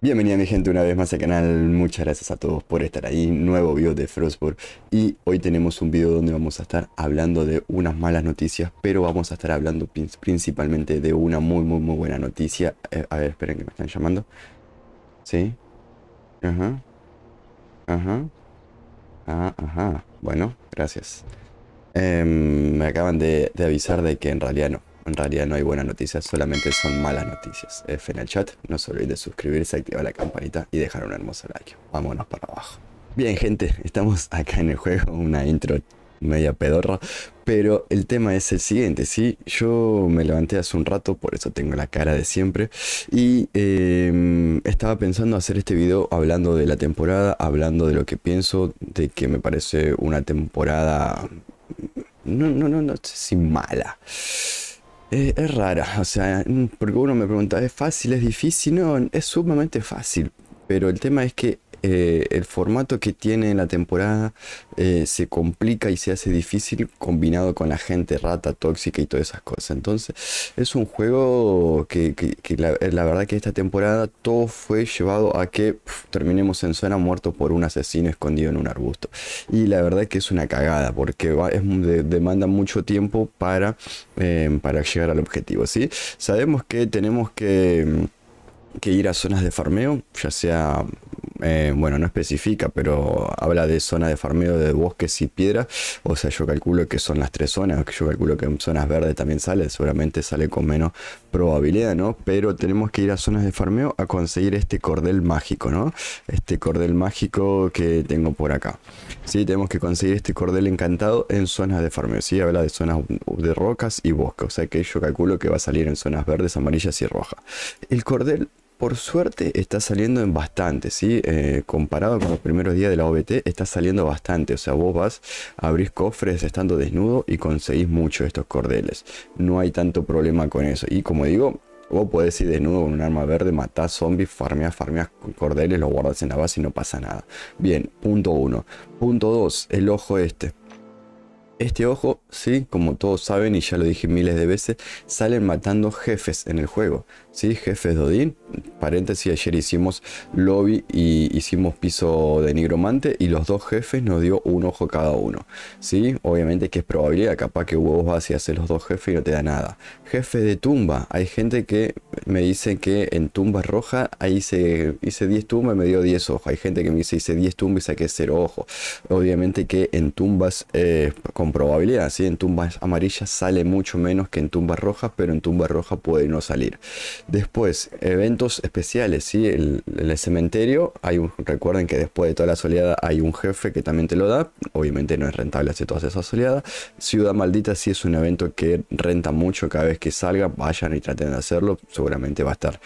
Bienvenida mi gente una vez más al canal, muchas gracias a todos por estar ahí, nuevo video de Frostborn y hoy tenemos un video donde vamos a estar hablando de unas malas noticias pero vamos a estar hablando principalmente de una muy muy muy buena noticia eh, a ver, esperen que me están llamando ¿sí? ajá ajá ah, ajá, bueno, gracias em, me acaban de, de avisar de que en realidad no en realidad no hay buenas noticias, solamente son malas noticias. F en el chat, no se olviden de suscribirse, activar la campanita y dejar un hermoso like. Vámonos para abajo. Bien gente, estamos acá en el juego, una intro media pedorra, pero el tema es el siguiente, ¿sí? Yo me levanté hace un rato, por eso tengo la cara de siempre, y em, estaba pensando hacer este video hablando de la temporada, hablando de lo que pienso, de que me parece una temporada... No, no, no, no, sin mala eh, es rara, o sea, mm, porque uno me pregunta, ¿es fácil, es difícil? No, es sumamente fácil, pero el tema es que eh, el formato que tiene la temporada eh, se complica y se hace difícil combinado con la gente rata, tóxica y todas esas cosas. Entonces es un juego que, eh, la, verdad que esta temporada todo fue llevado a que terminemos en zona muerto por un asesino escondido en un arbusto. Y la verdad que es una cagada porque demanda mucho tiempo para, em, para llegar al objetivo. ¿sí? Sabemos que tenemos que mm, que ir a zonas de farmeo, ya sea eh, bueno, no especifica, pero habla de zona de farmeo de bosques y piedras. O sea, yo calculo que son las tres zonas. Yo calculo que en zonas verdes también sale. Seguramente sale con menos probabilidad, ¿no? Pero tenemos que ir a zonas de farmeo a conseguir este cordel mágico, ¿no? Este cordel mágico que tengo por acá. Sí, tenemos que conseguir este cordel encantado en zonas de farmeo. Sí, habla de zonas de rocas y bosques O sea que yo calculo que va a salir en zonas verdes, amarillas y rojas. El cordel por suerte está saliendo en bastante, ¿sí? Eh, comparado con los primeros días de la OBT, está saliendo bastante. O sea, vos vas, abrís cofres estando desnudo y conseguís mucho estos cordeles. No hay tanto problema con eso. Y como digo, vos podés ir desnudo con un arma verde, matás zombies, farmeas farmeás cordeles, los guardas en la base y no pasa nada. Bien, punto uno. Punto dos, el ojo este. Este ojo, sí, como todos saben y ya lo dije miles de veces, salen matando jefes en el juego. ¿sí? Jefes de Odín, paréntesis, ayer hicimos lobby y hicimos piso de nigromante y los dos jefes nos dio un ojo cada uno, ¿sí? Obviamente que es probabilidad, capaz que vos vas y haces los dos jefes y no te da nada. Jefe de tumba, hay gente que me dice que en tumba roja ahí hice, hice 10 tumbas y me dio 10 ojos, hay gente que me dice hice 10 tumbas y saqué 0 ojos. Obviamente que en tumbas eh, con probabilidad, ¿sí? En tumbas amarillas sale mucho menos que en tumbas rojas, pero en tumbas roja puede no salir. Después, eventos especiales, ¿sí? El, en el cementerio, hay recuerden que después de toda la soleada hay un jefe que también te lo da. Obviamente no es rentable hacer todas esas soleadas. Ciudad Maldita sí es un evento que renta mucho cada vez que salga. Vayan y traten de hacerlo. Seguramente va a estar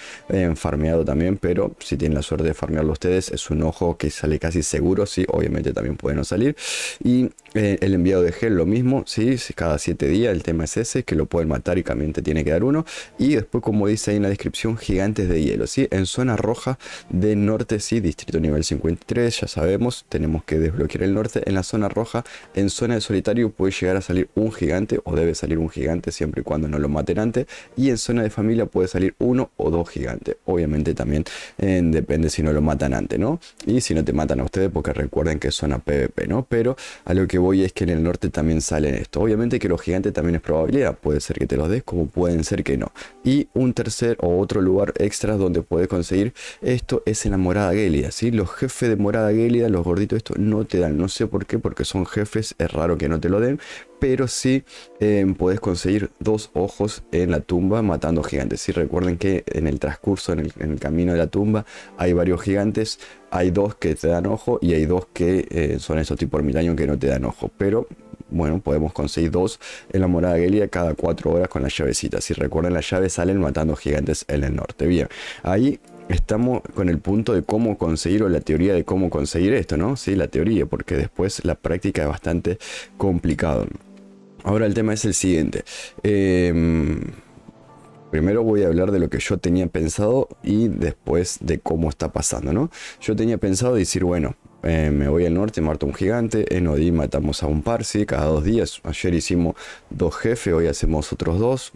farmeado también, pero si tienen la suerte de farmearlo ustedes, es un ojo que sale casi seguro, sí. Obviamente también puede no salir. Y eh, el enviado de gel, lo mismo, sí. Cada 7 días el tema es ese, que lo pueden matar y también te tiene que dar uno. Y después, como dice ahí en la descripción gigantes de hielo, ¿sí? En zona roja de norte, sí, distrito nivel 53, ya sabemos, tenemos que desbloquear el norte. En la zona roja, en zona de solitario, puede llegar a salir un gigante o debe salir un gigante siempre y cuando no lo maten antes. Y en zona de familia puede salir uno o dos gigantes. Obviamente también eh, depende si no lo matan antes, ¿no? Y si no te matan a ustedes, porque recuerden que es zona PvP, ¿no? Pero a lo que voy es que en el norte también salen esto. Obviamente que los gigantes también es probabilidad, puede ser que te los des como pueden ser que no. Y un tercer o otro lugar extra donde puedes conseguir. Esto es en la morada Gélida, ¿sí? Los jefes de morada Gélida, los gorditos, esto no te dan. No sé por qué, porque son jefes, es raro que no te lo den. Pero sí em, puedes conseguir dos ojos en la tumba matando gigantes. y recuerden que en el transcurso, en el, camino de la tumba, hay varios gigantes. Hay dos que te dan ojo y hay dos que eh, son esos tipo ermitaño que no te dan ojo. Pero bueno, podemos conseguir dos en la morada Gelia cada cuatro horas con la llavecita. Si recuerdan, las llaves salen matando gigantes en el norte. Bien, ahí estamos con el punto de cómo conseguir o la teoría de cómo conseguir esto, ¿no? Sí, la teoría, porque después la práctica es bastante complicado. Ahora el tema es el siguiente. Em, primero voy a hablar de lo que yo tenía pensado y después de cómo está pasando, ¿no? Yo tenía pensado decir, bueno, eh, me voy al norte, mato a un gigante. En Odí matamos a un Parsi cada dos días. Ayer hicimos dos jefes, hoy hacemos otros dos.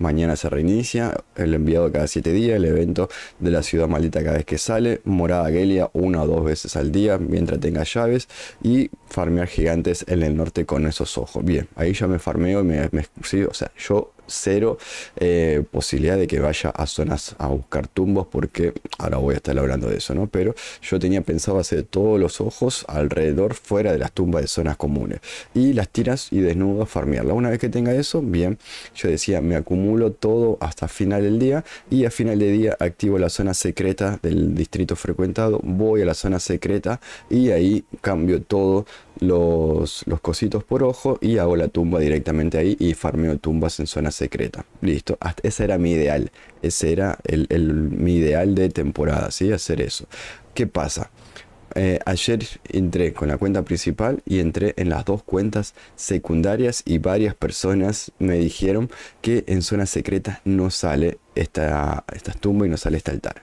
Mañana se reinicia, el enviado cada 7 días, el evento de la ciudad maldita cada vez que sale, morada Gelia una o dos veces al día mientras tenga llaves y farmear gigantes en el norte con esos ojos. Bien, ahí ya me farmeo y me, me o sea, yo cero eh, posibilidad de que vaya a zonas a buscar tumbos porque ahora voy a estar hablando de eso, ¿no? Pero yo tenía pensado hacer todos los ojos alrededor fuera de las tumbas de zonas comunes y las tiras y desnudos, farmearla. Una vez que tenga eso, bien, yo decía, me acumulo todo hasta final del día y a final de día activo la zona secreta del distrito frecuentado, voy a la zona secreta y ahí cambio todos los, los cositos por ojo y hago la tumba directamente ahí y farmeo tumbas en zona secreta. Listo, ese era mi ideal, ese era el, mi ideal de temporada, ¿sí? Hacer eso. ¿Qué pasa? Eh, ayer entré con la cuenta principal y entré en las dos cuentas secundarias y varias personas me dijeron que en zonas secretas no sale esta, esta tumba y no sale este altar.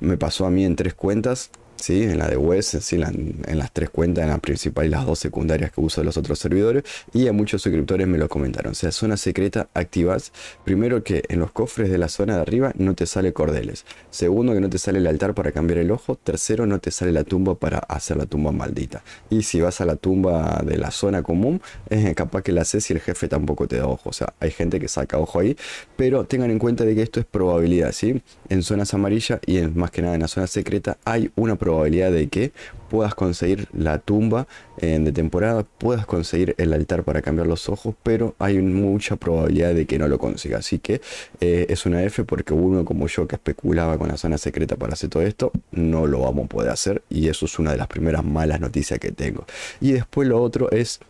Me pasó a mí en tres cuentas en la de West, ¿sí? en las tres cuentas, en la principal y las dos secundarias que uso los otros servidores. Y a muchos suscriptores me lo comentaron. O sea, zona secreta, activas. Primero que en los cofres de la zona de arriba no te sale cordeles. Segundo que no te sale el altar para cambiar el ojo. Tercero no te sale la tumba para hacer la tumba maldita. Y si vas a la tumba de la zona común, es eh, capaz que la haces y el jefe tampoco te da ojo. O sea, hay gente que saca ojo ahí. Pero tengan en cuenta de que esto es probabilidad. ¿sí? En zonas amarillas y más que nada en la zona secreta hay una probabilidad probabilidad de que puedas conseguir la tumba eh, de temporada, puedas conseguir el altar para cambiar los ojos, pero hay mucha probabilidad de que no lo consiga. Así que eh, es una F porque uno como yo que especulaba con la zona secreta para hacer todo esto, no lo vamos a poder hacer y eso es una de las primeras malas noticias que tengo. Y después lo otro es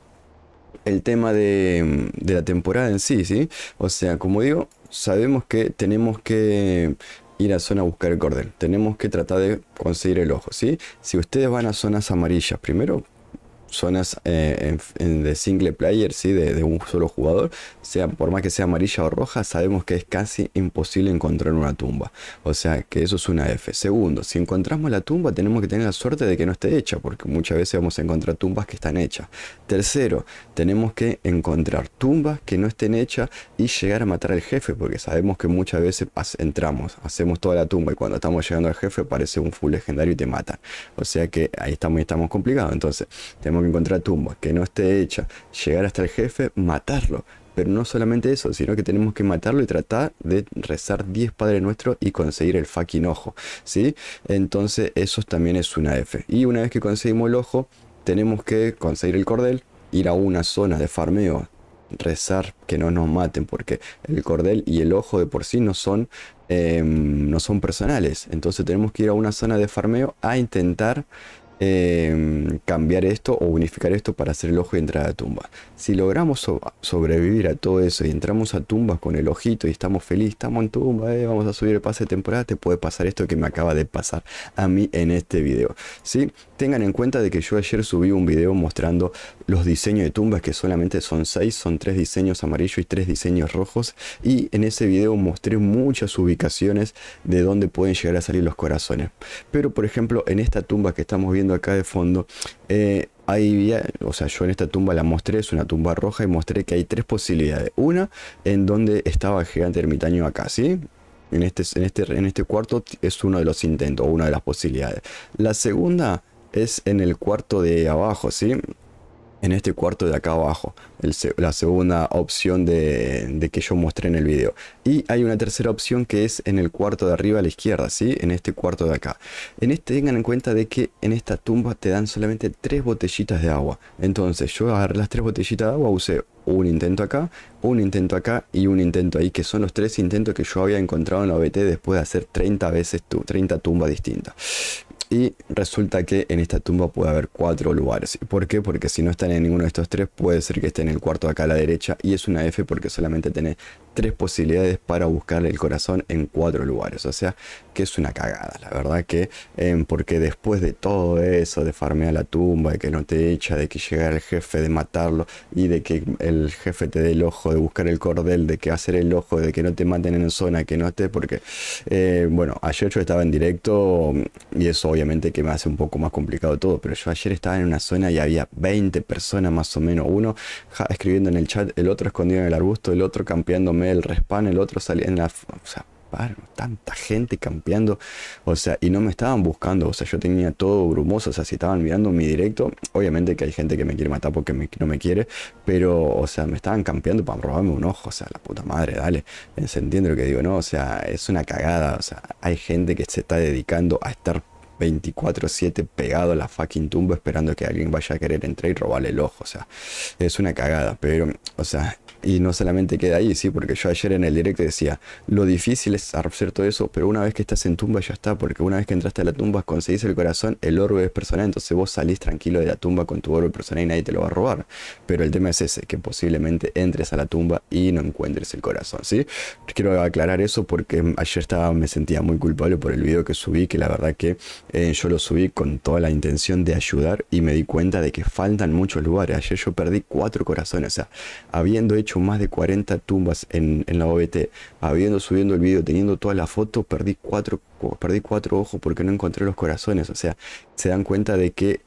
el tema de, mm, la temporada en sí, ¿sí? O sea, como digo, sabemos que tenemos que ir a zona a buscar el cordel. Tenemos que tratar de conseguir el ojo, ¿sí? Si ustedes van a zonas amarillas, primero zonas eh, de single player, ¿sí? de, un solo jugador, sea, por más que sea amarilla o roja, sabemos que es casi imposible encontrar una tumba. O sea que eso es una F. Segundo, si encontramos la tumba tenemos que tener la suerte de que no esté hecha, porque muchas veces vamos a encontrar tumbas que están hechas. Tercero, tenemos que encontrar tumbas que no estén hechas y llegar a matar al jefe, porque sabemos que muchas veces entramos, hacemos toda la tumba y cuando estamos llegando al jefe aparece un full legendario y te mata, O sea que ahí estamos, y estamos complicados. Entonces, tenemos encontrar tumba que no esté hecha, llegar hasta el jefe, matarlo. Pero no solamente eso, sino que tenemos que matarlo y tratar de rezar 10 Padres Nuestros y conseguir el fucking ojo, ¿sí? Entonces eso también es una F. Y una vez que conseguimos el ojo, tenemos que conseguir el cordel, ir a una zona de farmeo, rezar que no nos maten, porque el cordel y el ojo de por sí no son, em, no son personales. Entonces tenemos que ir a una zona de farmeo a intentar Em, cambiar esto o unificar esto para hacer el ojo y entrada a tumba Si logramos sobrevivir a todo eso y entramos a tumbas con el ojito y estamos felices, estamos en tumba, eh, vamos a subir el pase de temporada, te puede pasar esto que me acaba de pasar a mí en este video. ¿sí? Tengan en cuenta de que yo ayer subí un video mostrando los diseños de tumbas que solamente son 6, son 3 diseños amarillos y 3 diseños rojos y en ese video mostré muchas ubicaciones de donde pueden llegar a salir los corazones. Pero por ejemplo en esta tumba que estamos viendo acá de fondo, eh, o sea, yo en esta tumba la mostré, es una tumba roja, y mostré que hay tres posibilidades. Una, en donde estaba el gigante ermitaño acá, ¿sí? En este, en, este, en este cuarto es uno de los intentos, una de las posibilidades. La segunda es en el cuarto de abajo, ¿sí? en este cuarto de acá abajo. El, la segunda opción de, que yo mostré en el video. Y hay una tercera opción que es en el cuarto de arriba a la izquierda, ¿sí? En este cuarto de acá. En este tengan en cuenta de que en esta tumba te dan solamente tres botellitas de agua. Entonces yo agarré las tres botellitas de agua, usé un intento acá, un intento acá y un intento ahí, que son los tres intentos que yo había encontrado en la OBT después de hacer 30 veces, tu 30 tumbas distintas. Y resulta que en esta tumba puede haber cuatro lugares. ¿Por qué? Porque si no están en ninguno de estos tres, puede ser que esté en el cuarto acá a la derecha. Y es una F porque solamente tiene tres posibilidades para buscar el corazón en cuatro lugares. O sea, que es una cagada, la verdad que... Em, porque después de todo eso, de farmear la tumba, de que no te echa, de que llega el jefe, de matarlo, y de que el jefe te dé el ojo, de buscar el cordel, de que hacer el ojo, de que no te maten en zona, que no esté, porque... Eh, bueno, ayer yo estaba en directo y eso hoy obviamente que me hace un poco más complicado todo, pero yo ayer estaba en una zona y había 20 personas más o menos, uno escribiendo en el chat, el otro escondido en el arbusto, el otro campeándome el respawn, el otro salía en la... O sea, tanta gente campeando, o sea, y no me estaban buscando, o sea, yo tenía todo brumoso, o sea, si estaban mirando mi directo, obviamente que hay gente que me quiere matar porque no me quiere, pero, o sea, me estaban campeando para robarme un ojo, o sea, la puta madre, dale, ¿se entiende lo que digo? No, o sea, es una cagada, o sea, hay gente que se está dedicando a estar 24-7 pegado a la fucking tumba esperando que alguien vaya a querer entrar y robarle el ojo. O sea, es una cagada, pero, o sea, y no solamente queda ahí, sí, porque yo ayer en el directo decía, lo difícil es hacer todo eso, pero una vez que estás en tumba ya está, porque una vez que entraste a la tumba conseguís el corazón, el orbe es personal, entonces vos salís tranquilo de la tumba con tu orbe personal y nadie te lo va a robar. Pero el tema es ese, que posiblemente entres a la tumba y no encuentres el corazón, ¿sí? Quiero aclarar eso porque ayer estaba, me sentía muy culpable por el video que subí, que la verdad que eh, yo lo subí con toda la intención de ayudar y me di cuenta de que faltan muchos lugares. Ayer yo perdí cuatro corazones, o sea, habiendo hecho más de 40 tumbas en, la OBT, habiendo subiendo el video, teniendo todas las fotos, perdí cuatro, perdí cuatro ojos porque no encontré los corazones. O sea, se dan cuenta de que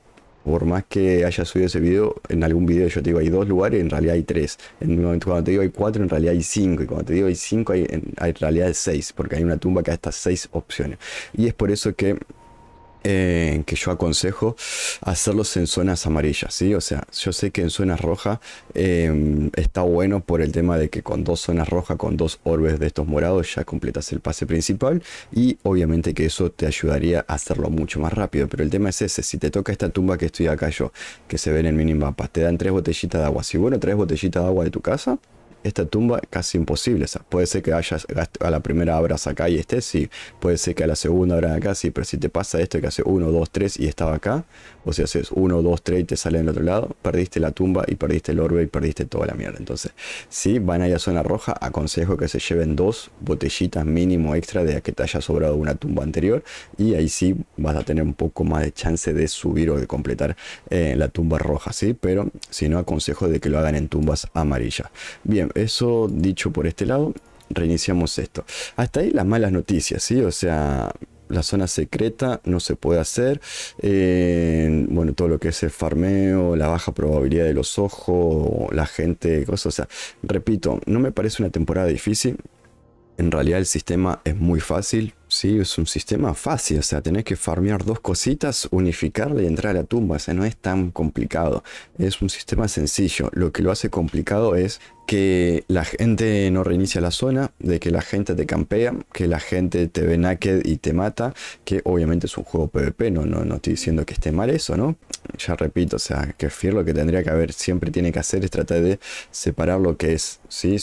por más que haya subido ese video, en algún video yo te digo hay dos lugares, en realidad hay tres. En, cuando te digo hay cuatro, en realidad hay cinco. Y cuando te digo hay cinco, hay, en, realidad seis, porque hay una tumba que da estas seis opciones. Y es por eso que que yo aconsejo hacerlos en zonas amarillas, ¿sí? O sea, yo sé que en zonas rojas eh, está bueno por el tema de que con dos zonas rojas, con dos orbes de estos morados, ya completas el pase principal y obviamente que eso te ayudaría a hacerlo mucho más rápido. Pero el tema es ese, si te toca esta tumba que estoy acá yo, que se ve en el minimapa, te dan tres botellitas de agua. Si bueno, tres botellitas de agua de tu casa, esta tumba casi imposible. sea, puede ser que hayas a la primera abras acá y estés, sí. Puede ser que a la segunda abras acá, sí. Pero si te pasa esto que hace 1, 2, 3 y estaba acá, o si haces 1, 2, 3 y te sale del otro lado, perdiste la tumba y perdiste el orbe y perdiste toda la mierda. Entonces, si van a ir a zona roja, aconsejo que se lleven dos botellitas mínimo extra de que te haya sobrado una tumba anterior y ahí sí vas a tener un poco más de chance de subir o de completar eh, la tumba roja, ¿sí? Pero si no, aconsejo de que lo hagan en tumbas amarillas. Bien, eso dicho por este lado, reiniciamos esto. Hasta ahí las malas noticias, ¿sí? O sea, la zona secreta no se puede hacer. Eh, bueno, todo lo que es el farmeo, la baja probabilidad de los ojos, la gente, cosas. O sea, repito, no me parece una temporada difícil. En realidad el sistema es muy fácil, ¿sí? Es un sistema fácil, o sea, tenés que farmear dos cositas, unificarla y entrar a la tumba, o sea, no es tan complicado. Es un sistema sencillo, lo que lo hace complicado es que la gente no reinicia la zona, de que la gente te campea, que la gente te ve naked y te mata, que obviamente es un juego PvP, no, no, estoy diciendo que esté mal eso, ¿no? Ya repito, o sea, que Fear lo que tendría que haber siempre tiene que hacer es tratar de separar lo que es, ¿sí?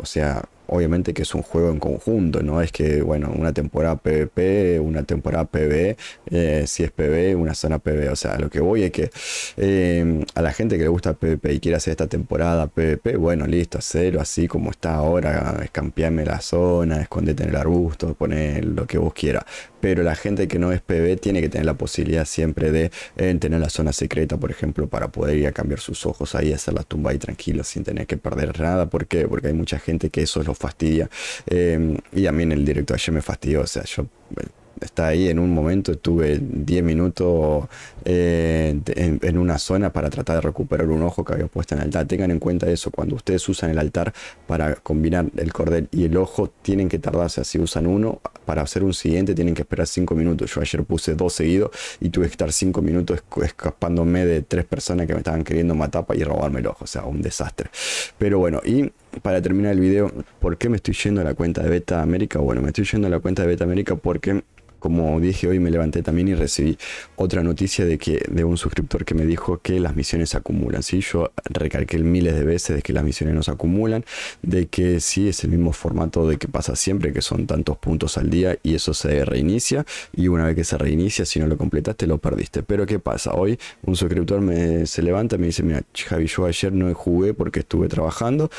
O sea, obviamente que es un juego en conjunto, no es que, bueno, una temporada PvP, una temporada PV, eh, si es PV, una zona PV. O sea, lo que voy es que eh, a la gente que le gusta PvP y quiere hacer esta temporada PvP, bueno, listo, hacerlo así como está ahora, escampeame la zona, escondete en el arbusto, poné lo que vos quieras pero la gente que no es PB tiene que tener la posibilidad siempre de eh, tener la zona secreta, por ejemplo, para poder ir a cambiar sus ojos ahí, hacer la tumba ahí tranquilo sin tener que perder nada. ¿Por qué? Porque hay mucha gente que eso los fastidia. Eh, y a mí en el directo ayer me fastidió, o sea, yo eh, está ahí en un momento, estuve 10 minutos eh, en, una zona para tratar de recuperar un ojo que había puesto en el altar. Tengan en cuenta eso, cuando ustedes usan el altar para combinar el cordel y el ojo, tienen que tardarse, si usan uno, para hacer un siguiente tienen que esperar 5 minutos. Yo ayer puse dos seguidos y tuve que estar 5 minutos escapándome de tres personas que me estaban queriendo matar para y robarme el ojo, o sea, un desastre. Pero bueno, y para terminar el video, ¿por qué me estoy yendo a la cuenta de Beta América? Bueno, me estoy yendo a la cuenta de Beta América porque como dije hoy, me levanté también y recibí otra noticia de, que, de un suscriptor que me dijo que las misiones se acumulan. si Yo recalqué miles de veces de que las misiones no se acumulan, de que sí es el mismo formato de que pasa siempre, que son tantos puntos al día y eso se reinicia. Y una vez que se reinicia, si no lo completaste, lo perdiste. Pero ¿qué pasa? Hoy un suscriptor me, se levanta y me dice, mira, Javi, yo ayer no jugué porque estuve trabajando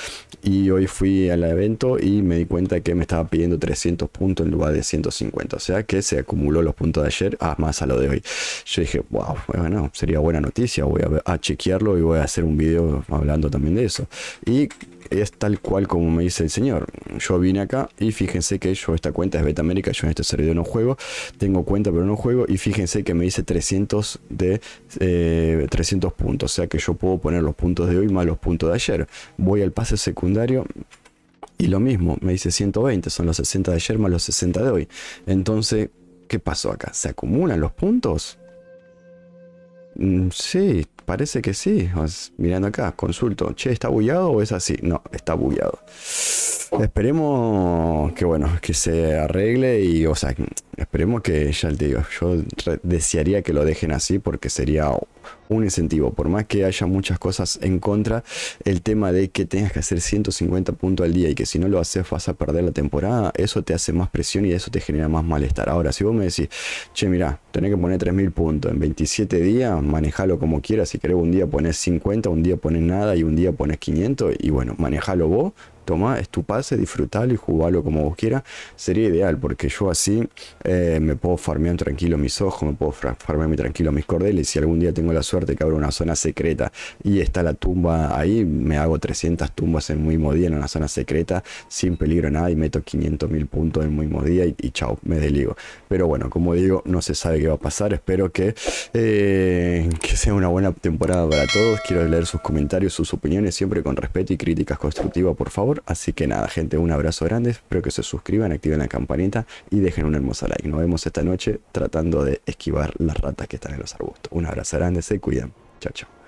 y hoy fui al evento y me di cuenta que me estaba pidiendo 300 puntos en lugar de 150. O sea que es se acumuló los puntos de ayer, ah, más a lo de hoy. Yo dije, wow, bueno, sería buena noticia, voy a, chequearlo y voy a hacer un video hablando también de eso. Y es tal cual como me dice el señor. Yo vine acá y fíjense que yo, esta cuenta es Betamérica, yo en este servidor no juego, tengo cuenta pero no juego y fíjense que me dice 300 de 300 eh, puntos, o sea que yo puedo poner los puntos de hoy más los puntos de ayer. Voy al pase secundario, y lo mismo, me dice 120, son los 60 de ayer más los 60 de hoy. Entonces, ¿qué pasó acá? ¿Se acumulan los puntos? Mm, sí, parece que sí. Mirando acá, consulto, che, ¿está bullado o es así? No, está bullado. Esperemos que bueno, que se arregle y, o sea, esperemos que, ya te digo, yo desearía que lo dejen así porque sería un incentivo. Por más que haya muchas cosas en contra, el tema de que tengas que hacer 150 puntos al día y que si no lo haces vas a perder la temporada, eso te hace más presión y eso te genera más malestar. Ahora, si vos me decís, che, mira, tenés que poner 3.000 puntos en 27 días, manejalo como quieras. Si querés, un día pones 50, un día pones nada y un día pones 500 y bueno, manejalo vos tomá, es tu pase, disfrutalo y jugalo como vos quieras, sería ideal, porque yo así eh, me puedo farmear tranquilo mis ojos, me puedo farmear tranquilo mis cordeles, y si algún día tengo la suerte que abra una zona secreta y está la tumba ahí, me hago 300 tumbas en muy día en una zona secreta, sin peligro nada, y meto 500 mil puntos en muy modía y, chao, me desligo. Pero bueno, como digo, no se sabe qué va a pasar, espero que, eh, que sea una buena temporada para todos, quiero leer sus comentarios, sus opiniones, siempre con respeto y críticas constructivas, por favor. Así que nada, gente, un abrazo grande. Espero que se suscriban, activen la campanita y dejen un hermoso like. Nos vemos esta noche tratando de esquivar las ratas que están en los arbustos. Un abrazo grande, se cuidan. Chao, chao.